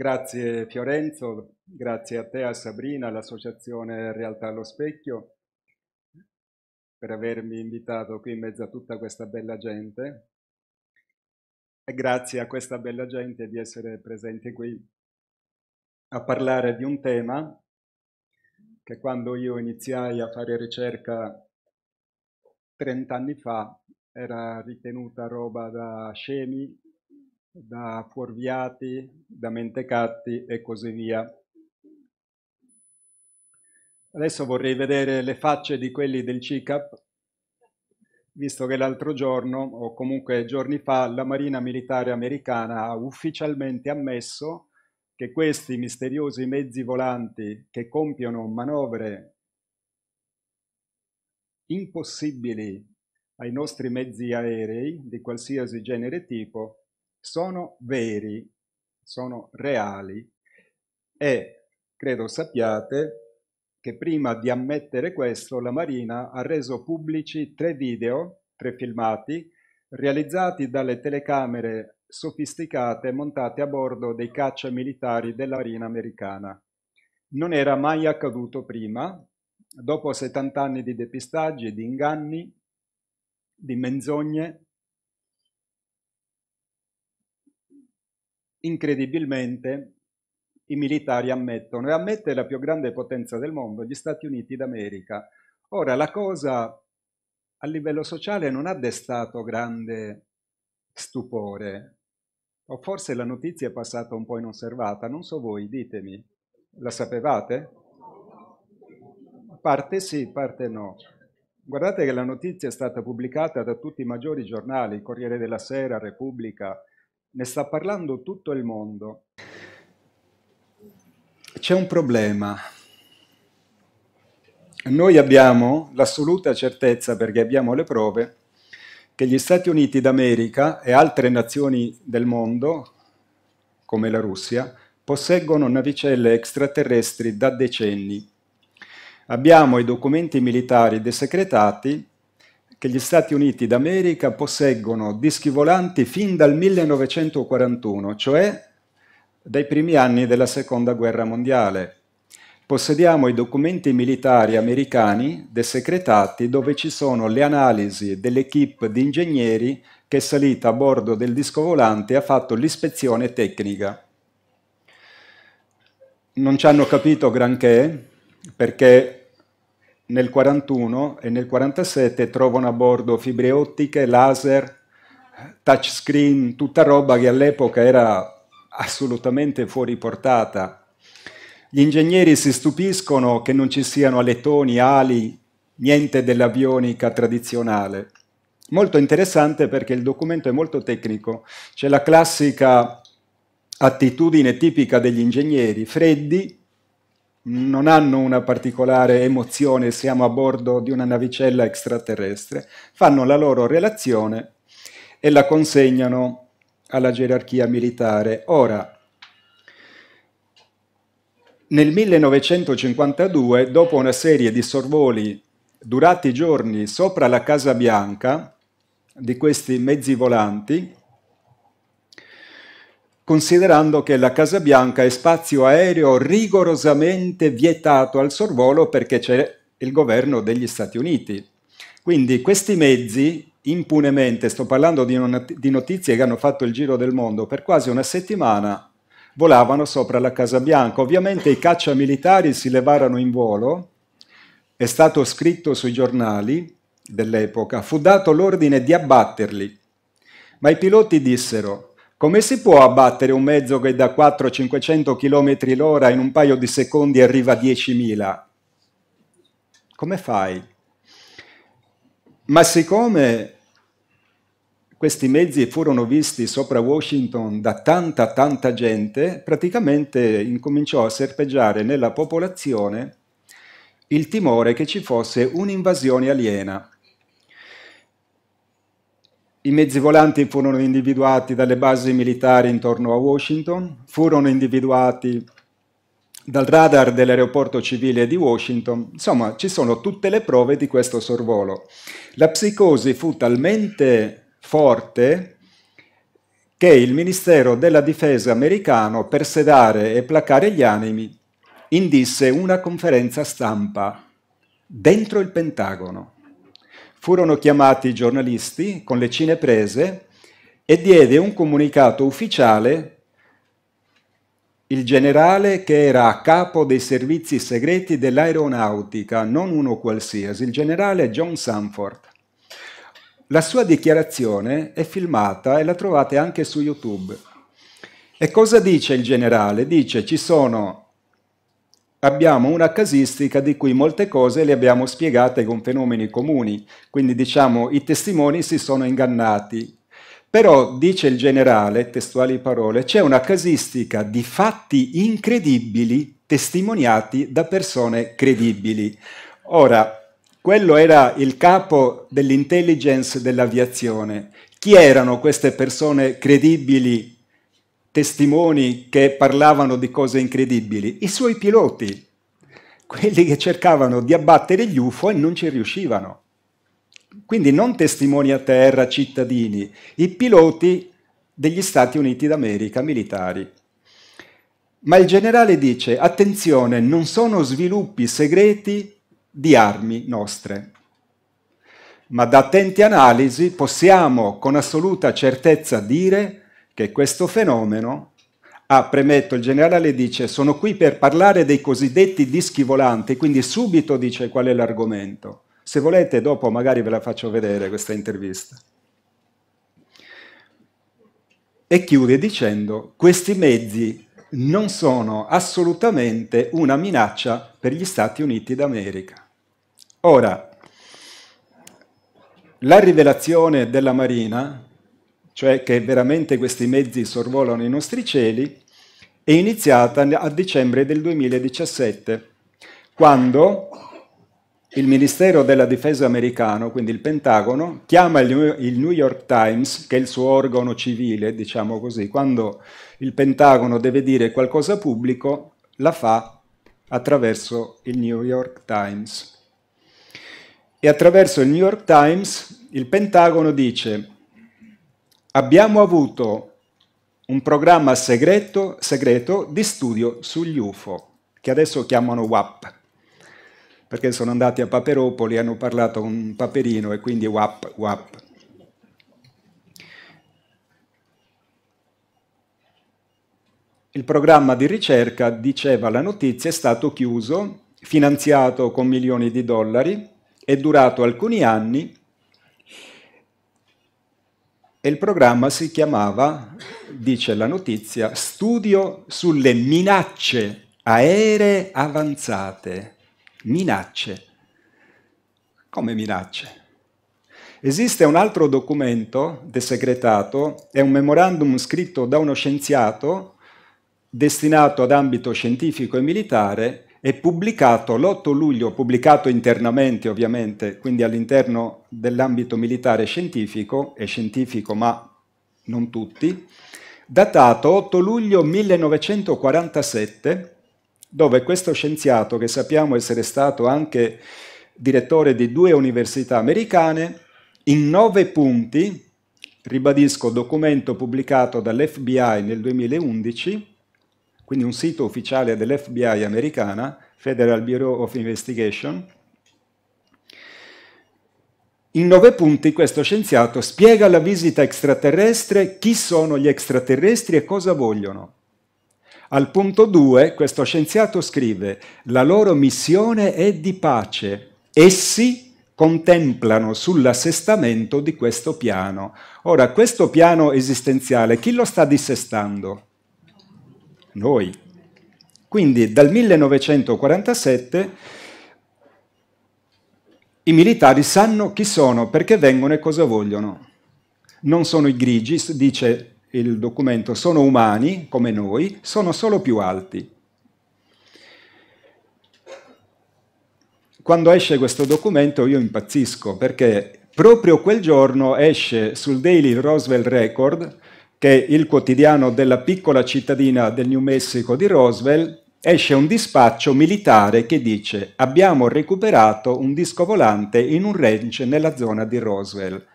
Grazie Fiorenzo, grazie a te, a Sabrina, all'Associazione Realtà allo Specchio per avermi invitato qui in mezzo a tutta questa bella gente e grazie a questa bella gente di essere presente qui a parlare di un tema che quando io iniziai a fare ricerca 30 anni fa era ritenuta roba da scemi, da fuorviati, da mentecatti e così via. Adesso vorrei vedere le facce di quelli del CICAP, visto che l'altro giorno, o comunque giorni fa, la Marina Militare Americana ha ufficialmente ammesso che questi misteriosi mezzi volanti che compiono manovre impossibili ai nostri mezzi aerei di qualsiasi genere e tipo sono veri, sono reali e credo sappiate che prima di ammettere questo la Marina ha reso pubblici tre video, tre filmati, realizzati dalle telecamere sofisticate montate a bordo dei caccia militari della Marina americana. Non era mai accaduto prima, dopo 70 anni di depistaggi, di inganni, di menzogne, incredibilmente i militari ammettono e ammette la più grande potenza del mondo, gli Stati Uniti d'America. Ora la cosa a livello sociale non ha destato grande stupore, o forse la notizia è passata un po' inosservata, non so voi, ditemi, la sapevate? Parte sì, parte no. Guardate che la notizia è stata pubblicata da tutti i maggiori giornali, Corriere della Sera, Repubblica, ne sta parlando tutto il mondo. C'è un problema. Noi abbiamo l'assoluta certezza, perché abbiamo le prove, che gli Stati Uniti d'America e altre nazioni del mondo, come la Russia, posseggono navicelle extraterrestri da decenni. Abbiamo i documenti militari desecretati che gli Stati Uniti d'America posseggono dischi volanti fin dal 1941, cioè dai primi anni della Seconda Guerra Mondiale. Possediamo i documenti militari americani desecretati dove ci sono le analisi dell'equipe di ingegneri che è salita a bordo del disco volante e ha fatto l'ispezione tecnica. Non ci hanno capito granché perché nel 1941 e nel 1947 trovano a bordo fibre ottiche, laser, touchscreen, tutta roba che all'epoca era assolutamente fuori portata. Gli ingegneri si stupiscono che non ci siano aletoni, ali, niente dell'avionica tradizionale. Molto interessante perché il documento è molto tecnico. C'è la classica attitudine tipica degli ingegneri, freddi, non hanno una particolare emozione, siamo a bordo di una navicella extraterrestre, fanno la loro relazione e la consegnano alla gerarchia militare. Ora, nel 1952, dopo una serie di sorvoli durati giorni sopra la Casa Bianca di questi mezzi volanti, considerando che la Casa Bianca è spazio aereo rigorosamente vietato al sorvolo perché c'è il governo degli Stati Uniti. Quindi questi mezzi impunemente, sto parlando di notizie che hanno fatto il giro del mondo, per quasi una settimana volavano sopra la Casa Bianca. Ovviamente i caccia militari si levarono in volo, è stato scritto sui giornali dell'epoca, fu dato l'ordine di abbatterli, ma i piloti dissero come si può abbattere un mezzo che da 400-500 km l'ora in un paio di secondi arriva a 10.000? Come fai? Ma siccome questi mezzi furono visti sopra Washington da tanta tanta gente, praticamente incominciò a serpeggiare nella popolazione il timore che ci fosse un'invasione aliena. I mezzi volanti furono individuati dalle basi militari intorno a Washington, furono individuati dal radar dell'aeroporto civile di Washington, insomma ci sono tutte le prove di questo sorvolo. La psicosi fu talmente forte che il Ministero della Difesa americano, per sedare e placare gli animi, indisse una conferenza stampa dentro il Pentagono furono chiamati i giornalisti con le cine prese e diede un comunicato ufficiale il generale che era a capo dei servizi segreti dell'aeronautica, non uno qualsiasi, il generale John Sanford. La sua dichiarazione è filmata e la trovate anche su YouTube. E cosa dice il generale? Dice ci sono abbiamo una casistica di cui molte cose le abbiamo spiegate con fenomeni comuni, quindi diciamo i testimoni si sono ingannati. Però, dice il generale, testuali parole, c'è una casistica di fatti incredibili testimoniati da persone credibili. Ora, quello era il capo dell'intelligence dell'aviazione. Chi erano queste persone credibili testimoni che parlavano di cose incredibili, i suoi piloti, quelli che cercavano di abbattere gli UFO e non ci riuscivano. Quindi non testimoni a terra, cittadini, i piloti degli Stati Uniti d'America, militari. Ma il generale dice, attenzione, non sono sviluppi segreti di armi nostre, ma da attenti analisi possiamo con assoluta certezza dire che questo fenomeno, ah premetto, il generale dice sono qui per parlare dei cosiddetti dischi volanti, quindi subito dice qual è l'argomento. Se volete dopo magari ve la faccio vedere questa intervista. E chiude dicendo questi mezzi non sono assolutamente una minaccia per gli Stati Uniti d'America. Ora, la rivelazione della Marina cioè che veramente questi mezzi sorvolano i nostri cieli, è iniziata a dicembre del 2017, quando il Ministero della Difesa americano, quindi il Pentagono, chiama il New York Times, che è il suo organo civile, diciamo così, quando il Pentagono deve dire qualcosa pubblico, la fa attraverso il New York Times. E attraverso il New York Times il Pentagono dice abbiamo avuto un programma segreto, segreto di studio sugli UFO, che adesso chiamano WAP, perché sono andati a Paperopoli, hanno parlato con paperino e quindi WAP, WAP. Il programma di ricerca, diceva la notizia, è stato chiuso, finanziato con milioni di dollari, è durato alcuni anni e il programma si chiamava, dice la notizia, Studio sulle minacce aeree avanzate. Minacce. Come minacce? Esiste un altro documento desegretato, è un memorandum scritto da uno scienziato destinato ad ambito scientifico e militare e pubblicato l'8 luglio, pubblicato internamente ovviamente, quindi all'interno dell'ambito militare scientifico, e scientifico ma non tutti, datato 8 luglio 1947, dove questo scienziato, che sappiamo essere stato anche direttore di due università americane, in nove punti, ribadisco documento pubblicato dall'FBI nel 2011, quindi un sito ufficiale dell'FBI americana, Federal Bureau of Investigation. In nove punti questo scienziato spiega la visita extraterrestre chi sono gli extraterrestri e cosa vogliono. Al punto 2 questo scienziato scrive la loro missione è di pace. Essi contemplano sull'assestamento di questo piano. Ora, questo piano esistenziale, chi lo sta dissestando? noi. Quindi dal 1947 i militari sanno chi sono, perché vengono e cosa vogliono. Non sono i grigi, dice il documento, sono umani come noi, sono solo più alti. Quando esce questo documento io impazzisco perché proprio quel giorno esce sul Daily Roosevelt Record che il quotidiano della piccola cittadina del New Mexico di Roosevelt, esce un dispaccio militare che dice abbiamo recuperato un disco volante in un ranch nella zona di Roosevelt.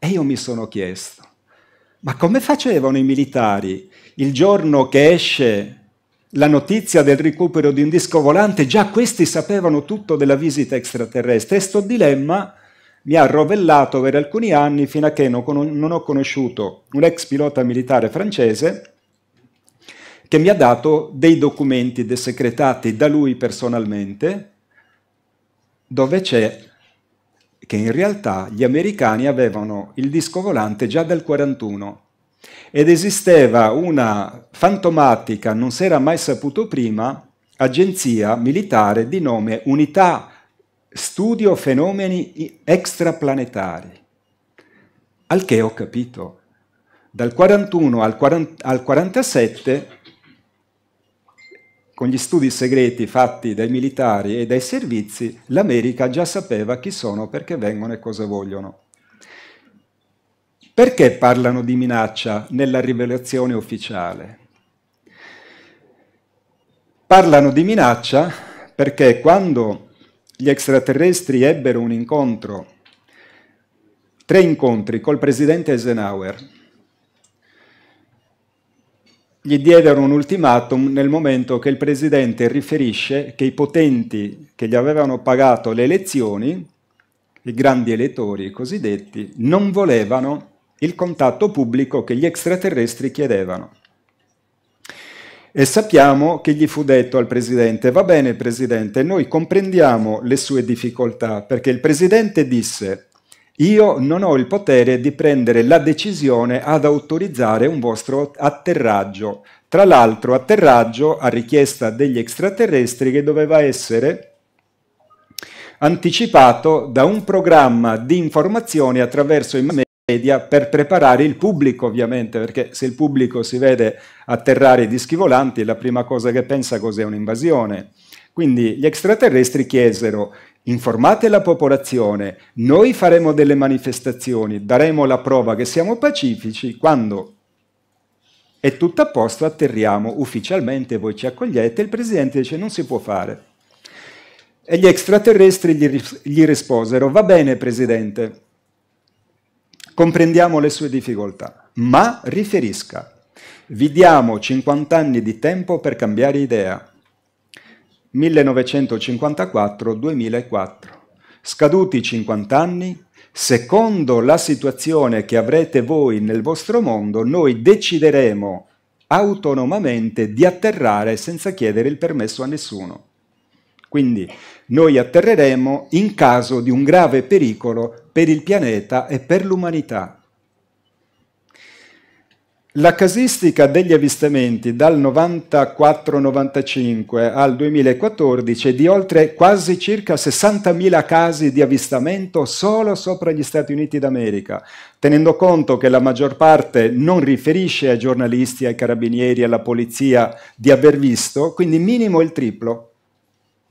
E io mi sono chiesto, ma come facevano i militari il giorno che esce la notizia del recupero di un disco volante? Già questi sapevano tutto della visita extraterrestre e sto dilemma mi ha rovellato per alcuni anni fino a che non, ho conosciuto un ex pilota militare francese che mi ha dato dei documenti desecretati da lui personalmente, dove c'è che in realtà gli americani avevano il disco volante già dal 41 ed esisteva una fantomatica, non si era mai saputo prima, agenzia militare di nome Unità studio fenomeni extraplanetari. Al che ho capito, dal 41 al, 40, al 47, con gli studi segreti fatti dai militari e dai servizi, l'America già sapeva chi sono, perché vengono e cosa vogliono. Perché parlano di minaccia nella rivelazione ufficiale? Parlano di minaccia perché quando gli extraterrestri ebbero un incontro, tre incontri col presidente Eisenhower. Gli diedero un ultimatum nel momento che il presidente riferisce che i potenti che gli avevano pagato le elezioni, i grandi elettori cosiddetti, non volevano il contatto pubblico che gli extraterrestri chiedevano e sappiamo che gli fu detto al presidente, va bene presidente, noi comprendiamo le sue difficoltà, perché il presidente disse, io non ho il potere di prendere la decisione ad autorizzare un vostro atterraggio, tra l'altro atterraggio a richiesta degli extraterrestri che doveva essere anticipato da un programma di informazioni attraverso i media per preparare il pubblico ovviamente, perché se il pubblico si vede atterrare i dischi volanti la prima cosa che pensa cos'è un'invasione. Quindi gli extraterrestri chiesero informate la popolazione, noi faremo delle manifestazioni, daremo la prova che siamo pacifici, quando è tutto a posto atterriamo ufficialmente, voi ci accogliete, il presidente dice non si può fare. E gli extraterrestri gli, gli risposero, va bene presidente, comprendiamo le sue difficoltà, ma riferisca. Vi diamo 50 anni di tempo per cambiare idea. 1954-2004. Scaduti 50 anni, secondo la situazione che avrete voi nel vostro mondo, noi decideremo autonomamente di atterrare senza chiedere il permesso a nessuno. Quindi noi atterreremo in caso di un grave pericolo per il pianeta e per l'umanità. La casistica degli avvistamenti dal 94-95 al 2014 è di oltre quasi circa 60.000 casi di avvistamento solo sopra gli Stati Uniti d'America, tenendo conto che la maggior parte non riferisce ai giornalisti, ai carabinieri, alla polizia di aver visto, quindi minimo il triplo.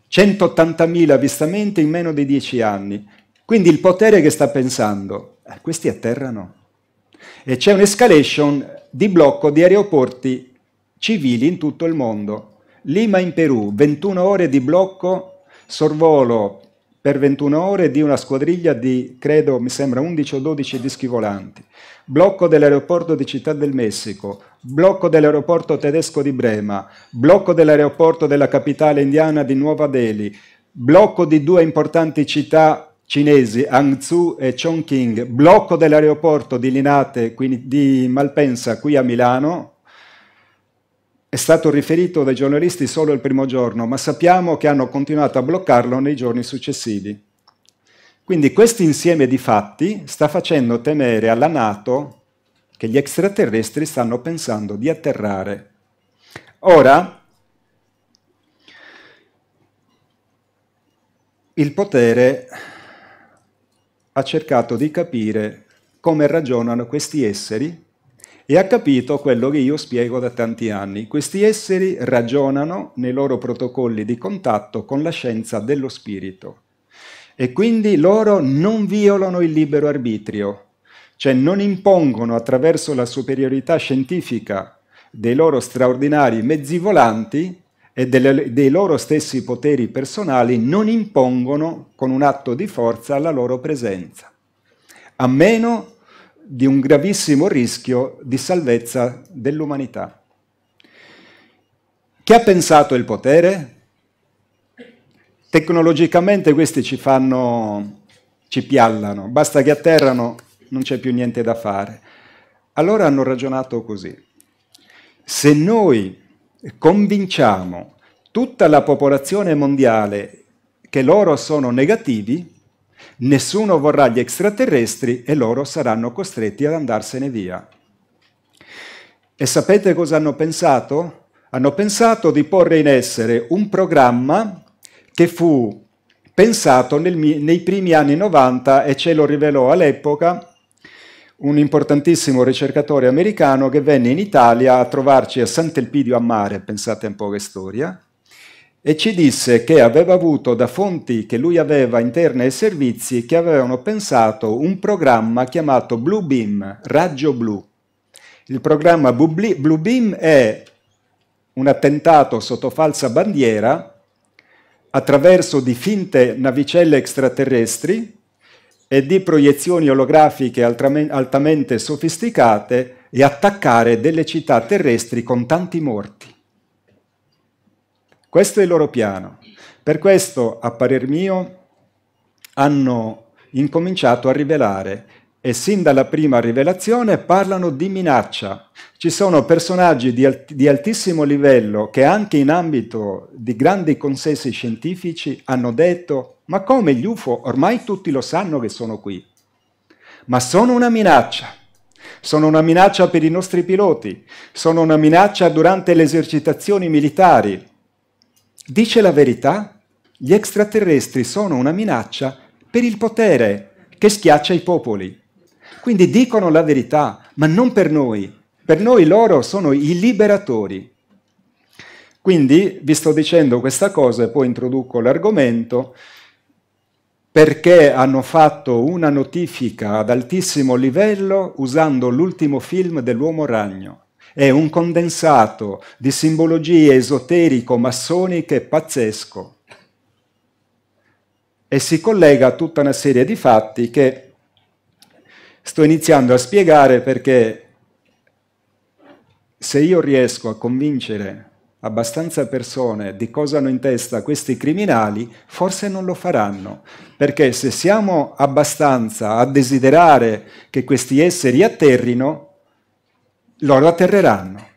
180.000 avvistamenti in meno di 10 anni. Quindi il potere che sta pensando, eh, questi atterrano. E c'è un'escalation di blocco di aeroporti civili in tutto il mondo. Lima in Perù, 21 ore di blocco, sorvolo per 21 ore di una squadriglia di, credo, mi sembra 11 o 12 dischi volanti blocco dell'aeroporto di Città del Messico, blocco dell'aeroporto tedesco di Brema, blocco dell'aeroporto della capitale indiana di Nuova Delhi, blocco di due importanti città cinesi, Hangzhou e Chongqing, blocco dell'aeroporto di Linate, quindi di Malpensa, qui a Milano, è stato riferito dai giornalisti solo il primo giorno, ma sappiamo che hanno continuato a bloccarlo nei giorni successivi. Quindi questo insieme di fatti sta facendo temere alla Nato che gli extraterrestri stanno pensando di atterrare. Ora, il potere ha cercato di capire come ragionano questi esseri e ha capito quello che io spiego da tanti anni. Questi esseri ragionano nei loro protocolli di contatto con la scienza dello spirito e quindi loro non violano il libero arbitrio, cioè non impongono attraverso la superiorità scientifica dei loro straordinari mezzi volanti e delle, dei loro stessi poteri personali, non impongono con un atto di forza la loro presenza, a meno di un gravissimo rischio di salvezza dell'umanità. Chi ha pensato il potere? Tecnologicamente questi ci fanno, ci piallano, basta che atterrano, non c'è più niente da fare. Allora hanno ragionato così. Se noi convinciamo tutta la popolazione mondiale che loro sono negativi, nessuno vorrà gli extraterrestri e loro saranno costretti ad andarsene via. E sapete cosa hanno pensato? Hanno pensato di porre in essere un programma che fu pensato nel, nei primi anni 90 e ce lo rivelò all'epoca un importantissimo ricercatore americano che venne in Italia a trovarci a Sant'Elpidio a Mare, pensate un po' che storia, e ci disse che aveva avuto da fonti che lui aveva interne ai servizi che avevano pensato un programma chiamato Blue Beam, raggio blu. Il programma Blue Beam è un attentato sotto falsa bandiera attraverso di finte navicelle extraterrestri e di proiezioni olografiche altamente sofisticate e attaccare delle città terrestri con tanti morti. Questo è il loro piano. Per questo, a parer mio, hanno incominciato a rivelare e sin dalla prima rivelazione parlano di minaccia. Ci sono personaggi di, alt- di, altissimo livello che anche in ambito di grandi consessi scientifici hanno detto ma come gli UFO ormai tutti lo sanno che sono qui, ma sono una minaccia. Sono una minaccia per i nostri piloti, sono una minaccia durante le esercitazioni militari. Dice la verità? Gli extraterrestri sono una minaccia per il potere che schiaccia i popoli. Quindi dicono la verità, ma non per noi. Per noi loro sono i liberatori. Quindi vi sto dicendo questa cosa e poi introduco l'argomento perché hanno fatto una notifica ad altissimo livello usando l'ultimo film dell'uomo ragno. È un condensato di simbologie esoterico-massoniche pazzesco e si collega a tutta una serie di fatti che sto iniziando a spiegare perché se io riesco a convincere abbastanza persone di cosa hanno in testa questi criminali, forse non lo faranno, perché se siamo abbastanza a desiderare che questi esseri atterrino, loro atterreranno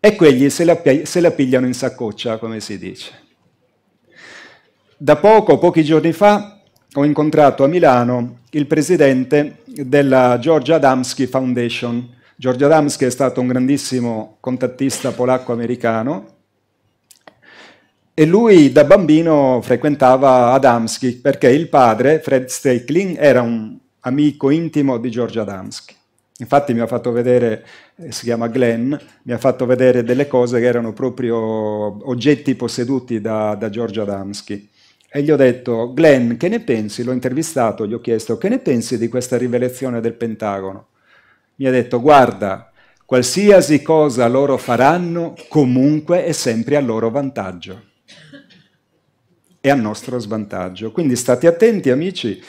e quelli se la, se la pigliano in saccoccia, come si dice. Da poco, pochi giorni fa, ho incontrato a Milano il presidente della George Adamski Foundation. George Adamski è stato un grandissimo contattista polacco-americano e lui da bambino frequentava Adamski perché il padre, Fred Steichling, era un amico intimo di George Adamski. Infatti mi ha fatto vedere, eh, si chiama Glenn, mi ha fatto vedere delle cose che erano proprio oggetti posseduti da, da George Adamski e gli ho detto, Glenn, che ne pensi? L'ho intervistato, gli ho chiesto, che ne pensi di questa rivelazione del Pentagono? Mi ha detto, guarda, qualsiasi cosa loro faranno, comunque è sempre a loro vantaggio e a nostro svantaggio. Quindi state attenti, amici.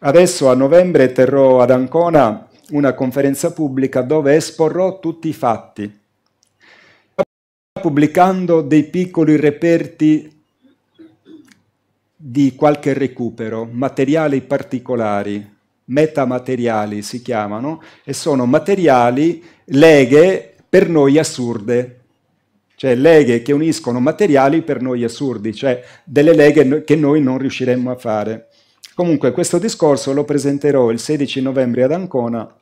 Adesso a novembre terrò ad Ancona una conferenza pubblica dove esporrò tutti i fatti, pubblicando dei piccoli reperti di qualche recupero, materiali particolari, metamateriali si chiamano, e sono materiali, leghe per noi assurde, cioè leghe che uniscono materiali per noi assurdi, cioè delle leghe che noi non riusciremmo a fare. Comunque questo discorso lo presenterò il 16 novembre ad Ancona,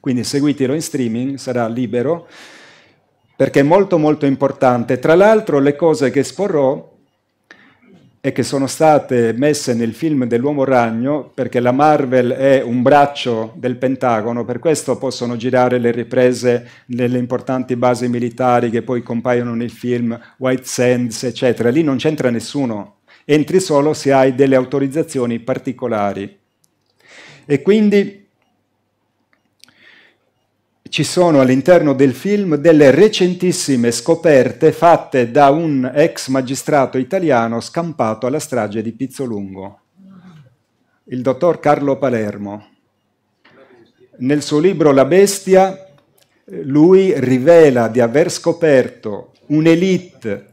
quindi seguitelo in streaming, sarà libero, perché è molto molto importante. Tra l'altro le cose che esporrò e che sono state messe nel film dell'Uomo Ragno perché la Marvel è un braccio del Pentagono, per questo possono girare le riprese nelle importanti basi militari che poi compaiono nel film White Sands, eccetera. Lì non c'entra nessuno, entri solo se hai delle autorizzazioni particolari. E quindi ci sono all'interno del film delle recentissime scoperte fatte da un ex magistrato italiano scampato alla strage di Pizzolungo, il dottor Carlo Palermo. Nel suo libro La bestia lui rivela di aver scoperto un'elite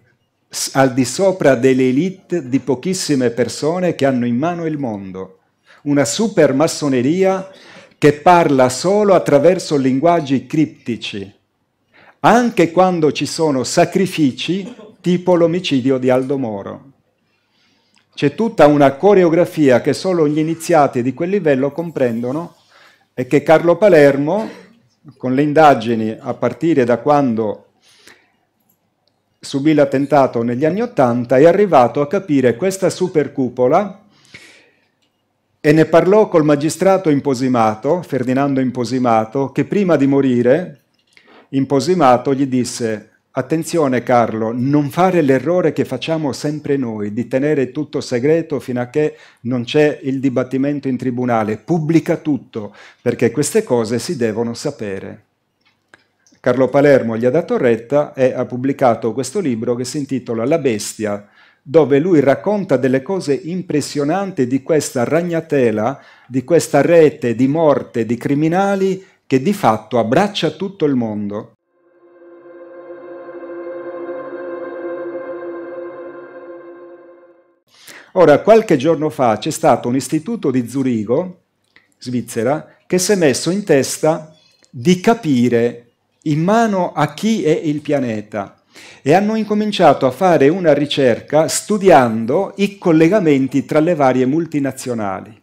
al di sopra delle elite di pochissime persone che hanno in mano il mondo, una supermassoneria che parla solo attraverso linguaggi criptici, anche quando ci sono sacrifici tipo l'omicidio di Aldo Moro. C'è tutta una coreografia che solo gli iniziati di quel livello comprendono e che Carlo Palermo, con le indagini a partire da quando subì l'attentato negli anni Ottanta, è arrivato a capire questa supercupola e ne parlò col magistrato Imposimato, Ferdinando Imposimato, che prima di morire, Imposimato gli disse Attenzione Carlo, non fare l'errore che facciamo sempre noi di tenere tutto segreto fino a che non c'è il dibattimento in tribunale. Pubblica tutto, perché queste cose si devono sapere. Carlo Palermo gli ha dato retta e ha pubblicato questo libro che si intitola La bestia, dove lui racconta delle cose impressionanti di questa ragnatela, di questa rete di morte, di criminali che di fatto abbraccia tutto il mondo. Ora, qualche giorno fa c'è stato un istituto di Zurigo, Svizzera, che si è messo in testa di capire in mano a chi è il pianeta e hanno incominciato a fare una ricerca studiando i collegamenti tra le varie multinazionali.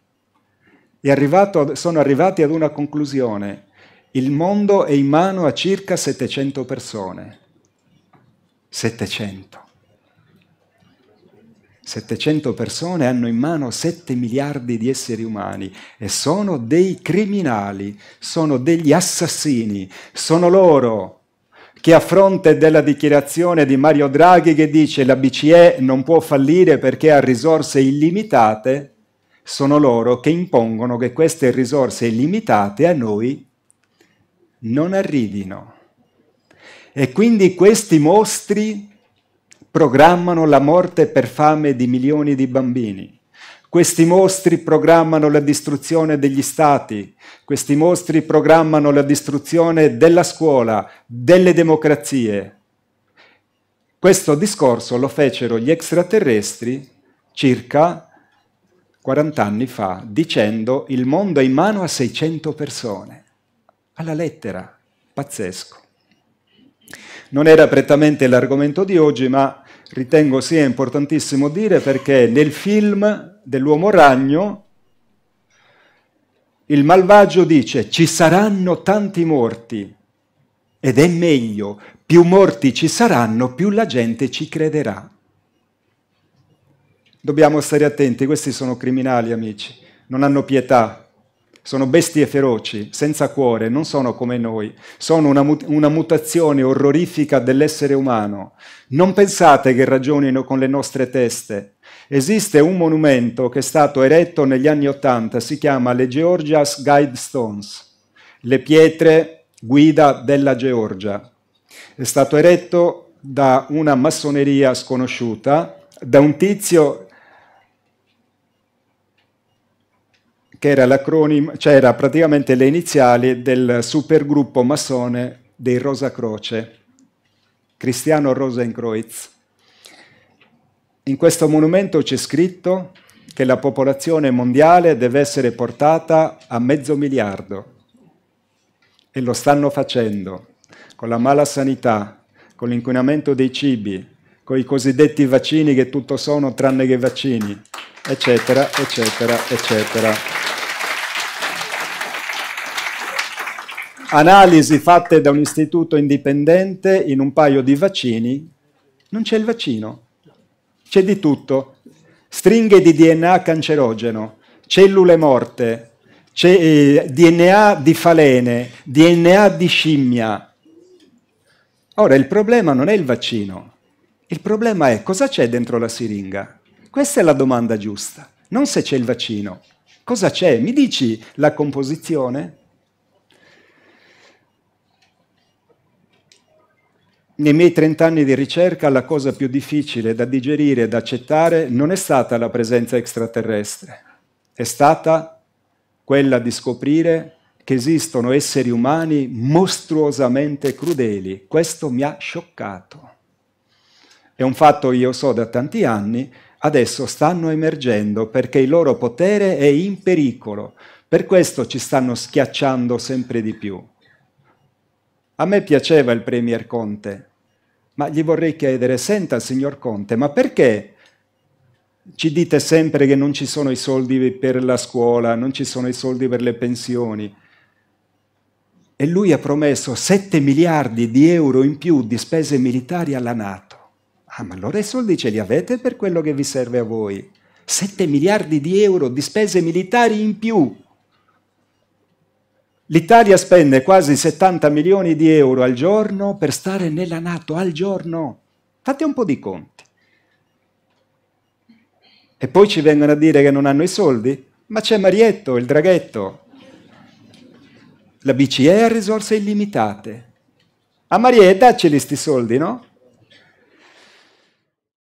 Arrivato, sono arrivati ad una conclusione. Il mondo è in mano a circa 700 persone. 700. 700 persone hanno in mano 7 miliardi di esseri umani e sono dei criminali, sono degli assassini, sono loro che a fronte della dichiarazione di Mario Draghi che dice la BCE non può fallire perché ha risorse illimitate, sono loro che impongono che queste risorse illimitate a noi non arrivino. E quindi questi mostri programmano la morte per fame di milioni di bambini questi mostri programmano la distruzione degli stati, questi mostri programmano la distruzione della scuola, delle democrazie. Questo discorso lo fecero gli extraterrestri circa 40 anni fa, dicendo il mondo è in mano a 600 persone. Alla lettera, pazzesco. Non era prettamente l'argomento di oggi, ma ritengo sia importantissimo dire perché nel film dell'uomo ragno il malvagio dice ci saranno tanti morti ed è meglio, più morti ci saranno, più la gente ci crederà. Dobbiamo stare attenti, questi sono criminali amici, non hanno pietà, sono bestie feroci, senza cuore, non sono come noi, sono una, mut- una, mutazione orrorifica dell'essere umano. Non pensate che ragionino con le nostre teste. Esiste un monumento che è stato eretto negli anni Ottanta, si chiama le Georgia's Guidestones, le pietre guida della Georgia. È stato eretto da una massoneria sconosciuta, da un tizio che era l'acronimo, cioè era praticamente le iniziali del supergruppo massone dei Rosa Croce, Cristiano Rosenkreuz. In questo monumento c'è scritto che la popolazione mondiale deve essere portata a mezzo miliardo e lo stanno facendo con la mala sanità, con l'inquinamento dei cibi, con i cosiddetti vaccini che tutto sono tranne che vaccini, eccetera, eccetera, eccetera. analisi fatte da un istituto indipendente in un paio di vaccini, non c'è il vaccino. C'è di tutto. Stringhe di DNA cancerogeno, cellule morte, c'è eh, DNA di falene, DNA di scimmia. Ora, il problema non è il vaccino. Il problema è cosa c'è dentro la siringa. Questa è la domanda giusta. Non se c'è il vaccino. Cosa c'è? Mi dici la composizione? nei miei 30 anni di ricerca la cosa più difficile da digerire e da accettare non è stata la presenza extraterrestre, è stata quella di scoprire che esistono esseri umani mostruosamente crudeli. Questo mi ha scioccato. È un fatto io so da tanti anni, adesso stanno emergendo perché il loro potere è in pericolo. Per questo ci stanno schiacciando sempre di più. A me piaceva il Premier Conte, ma gli vorrei chiedere, senta signor Conte, ma perché ci dite sempre che non ci sono i soldi per la scuola, non ci sono i soldi per le pensioni? E lui ha promesso 7 miliardi di euro in più di spese militari alla Nato. Ah, ma allora i soldi ce li avete per quello che vi serve a voi? 7 miliardi di euro di spese militari in più. L'Italia spende quasi 70 milioni di euro al giorno per stare nella Nato, al giorno. Fate un po' di conti. E poi ci vengono a dire che non hanno i soldi? Ma c'è Marietto, il draghetto. La BCE ha risorse illimitate. A Marietta ce li sti soldi, no?